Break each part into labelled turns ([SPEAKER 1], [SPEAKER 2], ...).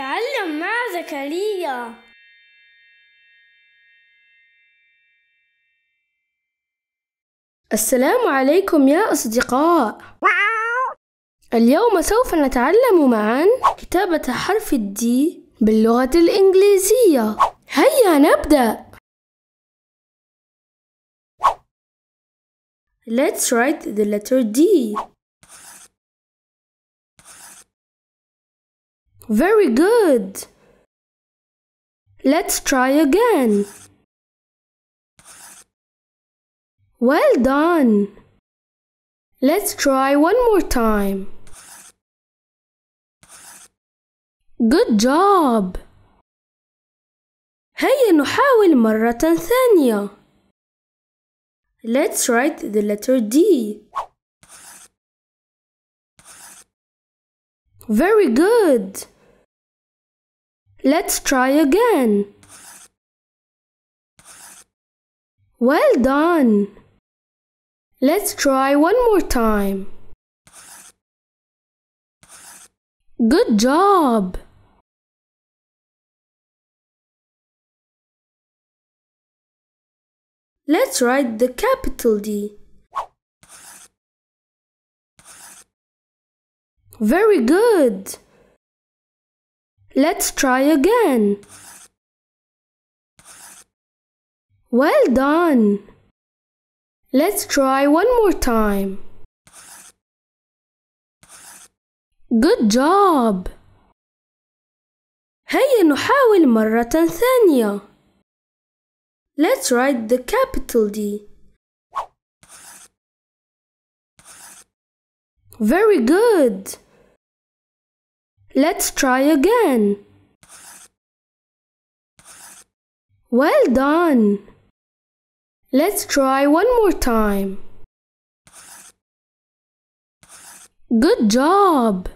[SPEAKER 1] تعلم مع زكريا السلام عليكم يا أصدقاء اليوم سوف نتعلم معا كتابة حرف الدي باللغة الإنجليزية هيا نبدأ Let's write the letter D Very good. Let's try again. Well done. Let's try one more time. Good job. هيا نحاول مرة ثانية. Let's write the letter D. Very good. Let's try again. Well done. Let's try one more time. Good job. Let's write the capital D. Very good. Let's try again. Well done. Let's try one more time. Good job. هيا نحاول مرة ثانية. Let's write the capital D. Very good. Let's try again. Well done. Let's try one more time. Good job.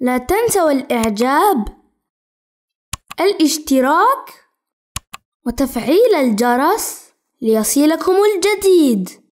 [SPEAKER 1] لا تنسوا الإعجاب الاشتراك وتفعيل الجرس ليصلكم الجديد